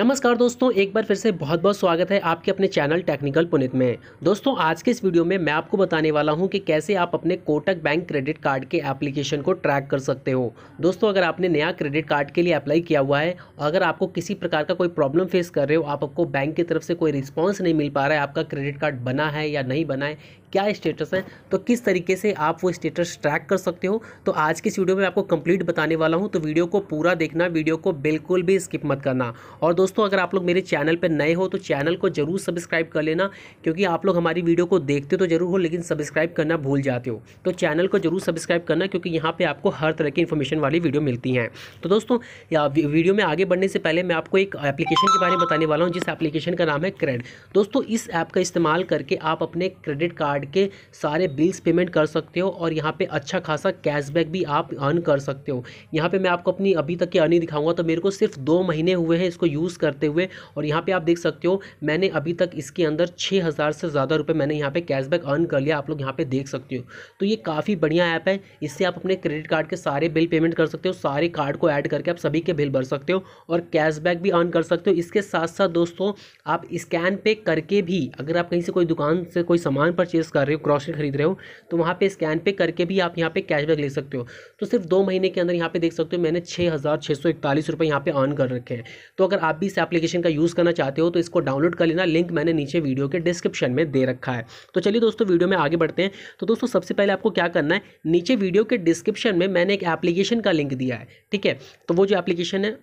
नमस्कार दोस्तों एक बार फिर से बहुत बहुत स्वागत है आपके अपने चैनल टेक्निकल पुनित में दोस्तों आज के इस वीडियो में मैं आपको बताने वाला हूं कि कैसे आप अपने कोटक बैंक क्रेडिट कार्ड के एप्लीकेशन को ट्रैक कर सकते हो दोस्तों अगर आपने नया क्रेडिट कार्ड के लिए अप्लाई किया हुआ है अगर आपको किसी प्रकार का कोई प्रॉब्लम फेस कर रहे हो आपको बैंक की तरफ से कोई रिस्पॉन्स नहीं मिल पा रहा है आपका क्रेडिट कार्ड बना है या नहीं बना है क्या स्टेटस है तो किस तरीके से आप वो स्टेटस ट्रैक कर सकते हो तो आज की इस वीडियो में आपको कंप्लीट बताने वाला हूँ तो वीडियो को पूरा देखना वीडियो को बिल्कुल भी स्किप मत करना और दोस्तों अगर आप लोग मेरे चैनल पर नए हो तो चैनल को जरूर सब्सक्राइब कर लेना क्योंकि आप लोग हमारी वीडियो को देखते तो जरूर हो लेकिन सब्सक्राइब करना भूल जाते हो तो चैनल को जरूर सब्सक्राइब करना क्योंकि यहाँ पर आपको हर तरह की इन्फॉर्मेशन वाली वीडियो मिलती हैं तो दोस्तों वीडियो में आगे बढ़ने से पहले मैं आपको एक एप्लीकेशन के बारे में बताने वाला हूँ जिस एप्लीकेशन का नाम है क्रेड दोस्तों इस ऐप का इस्तेमाल करके आप अपने क्रेडिट कार्ड कार्ड के सारे बिल्स पेमेंट कर सकते हो और यहाँ पे अच्छा खासा कैशबैक भी आप अर्न कर सकते हो यहाँ पे मैं आपको अपनी अभी तक की अर्निंग दिखाऊंगा तो मेरे को सिर्फ दो महीने हुए हैं इसको यूज़ करते हुए और यहाँ पे आप देख सकते हो मैंने अभी तक इसके अंदर छः हज़ार से ज़्यादा रुपये मैंने यहाँ पे कैशबैक अर्न कर लिया आप लोग यहाँ पर देख सकते हो तो ये काफ़ी बढ़िया ऐप है इससे आप अपने क्रेडिट कार्ड के सारे बिल पेमेंट कर सकते हो सारे कार्ड को ऐड करके आप सभी के बिल भर सकते हो और कैशबैक भी अर्न कर सकते हो इसके साथ साथ दोस्तों आप स्कैन पे करके भी अगर आप कहीं से कोई दुकान से कोई सामान परचेज परचेस कर रहे हो ग्रॉसरी खरीद रहे हो तो वहाँ पे स्कैन पे करके भी आप यहाँ पे कैशबैक ले सकते हो तो सिर्फ दो महीने के अंदर यहाँ पे देख सकते हो मैंने छः हज़ार छः सौ इकतालीस रुपये यहाँ पे अर्न कर रखे हैं तो अगर आप भी इस एप्लीकेशन का यूज़ करना चाहते हो तो इसको डाउनलोड कर लेना लिंक मैंने नीचे वीडियो के डिस्क्रिप्शन में दे रखा है तो चलिए दोस्तों वीडियो में आगे बढ़ते हैं तो दोस्तों सबसे पहले आपको क्या करना है नीचे वीडियो के डिस्क्रिप्शन में मैंने एक एप्लीकेशन का लिंक दिया है ठीक है तो वो जो एप्लीकेशन है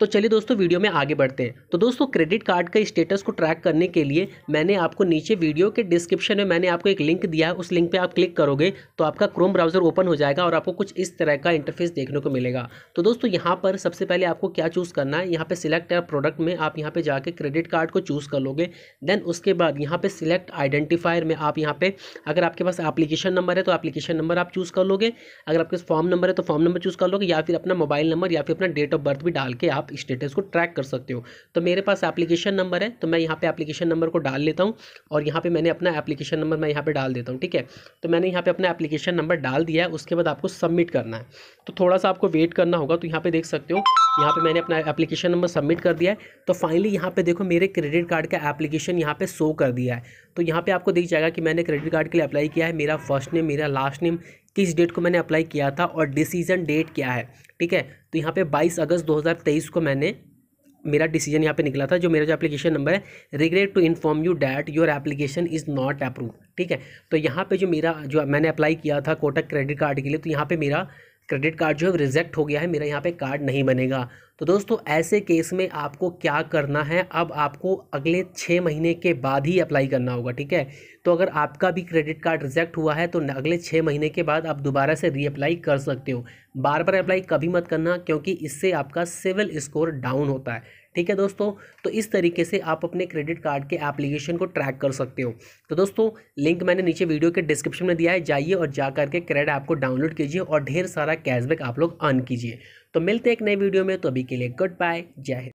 तो चलिए दोस्तों वीडियो में आगे बढ़ते हैं तो दोस्तों क्रेडिट कार्ड का स्टेटस को ट्रैक करने के लिए मैंने आपको नीचे वीडियो के डिस्क्रिप्शन में मैंने आपको एक लिंक दिया है उस लिंक पे आप क्लिक करोगे तो आपका क्रोम ब्राउजर ओपन हो जाएगा और आपको कुछ इस तरह का इंटरफेस देखने को मिलेगा तो दोस्तों यहाँ पर सबसे पहले आपको क्या चूज़ करना है यहाँ पर सिलेक्ट या प्रोडक्ट में आप यहाँ पर जाकर क्रेडिट कार्ड को चूज़ कर लोगे देन उसके बाद यहाँ पर सिलेक्ट आइडेंटिफायर में आप यहाँ पर अगर आपके पास एप्लीकेशन नंबर है तो एप्लीकेशन नंबर आप चूज़ कर लोगे अगर आपके पास फॉर्म नंबर है तो फॉर्म नंबर चूज़ कर लोगे या फिर अपना मोबाइल नंबर या फिर अपना डेट ऑफ बर्थ भी डाल के आप आप स्टेटस को ट्रैक कर सकते हो तो मेरे पास एप्लीकेशन नंबर है तो मैं यहाँ पे एप्लीकेशन नंबर को डाल लेता हूँ और यहाँ पे मैंने अपना एप्लीकेशन नंबर मैं यहाँ पे डाल देता हूँ ठीक है तो मैंने यहाँ पे अपना एप्लीकेशन नंबर डाल दिया है उसके बाद आपको सबमिट करना है तो थोड़ा सा आपको वेट करना होगा तो यहाँ पर देख सकते हो यहाँ पर मैंने अपना एप्लीकेशन नंबर सबमिट कर दिया है तो फाइनली यहाँ पे देखो मेरे क्रेडिट कार्ड का एप्लीकेशन यहाँ पे शो कर दिया है तो यहाँ पर आपको दिख जाएगा कि मैंने क्रेडिट कार्ड के लिए अप्लाई किया है मेरा फर्स्ट नेम मेरा लास्ट नेम किस डेट को मैंने अप्लाई किया था और डिसीजन डेट क्या है ठीक है तो यहाँ पे 22 अगस्त 2023 को मैंने मेरा डिसीजन यहाँ पे निकला था जो मेरा जो एप्लीकेशन नंबर है regret to inform you that your application is not approve ठीक है तो यहाँ पे जो मेरा जो मैंने अप्लाई किया था कोटक क्रेडिट कार्ड के लिए तो यहाँ पे मेरा क्रेडिट कार्ड जो है रिजेक्ट हो गया है मेरा यहाँ पे कार्ड नहीं बनेगा तो दोस्तों ऐसे केस में आपको क्या करना है अब आपको अगले छः महीने के बाद ही अप्लाई करना होगा ठीक है तो अगर आपका भी क्रेडिट कार्ड रिजेक्ट हुआ है तो अगले छः महीने के बाद आप दोबारा से रीअप्लाई कर सकते हो बार बार अप्लाई कभी मत करना क्योंकि इससे आपका सिविल स्कोर डाउन होता है ठीक है दोस्तों तो इस तरीके से आप अपने क्रेडिट कार्ड के एप्लीकेशन को ट्रैक कर सकते हो तो दोस्तों लिंक मैंने नीचे वीडियो के डिस्क्रिप्शन में दिया है जाइए और जा करके क्रेडिट ऐप को डाउनलोड कीजिए और ढेर सारा कैशबैक आप लोग अर्न कीजिए तो मिलते हैं एक नए वीडियो में तो अभी के लिए गुड बाय जय हिंद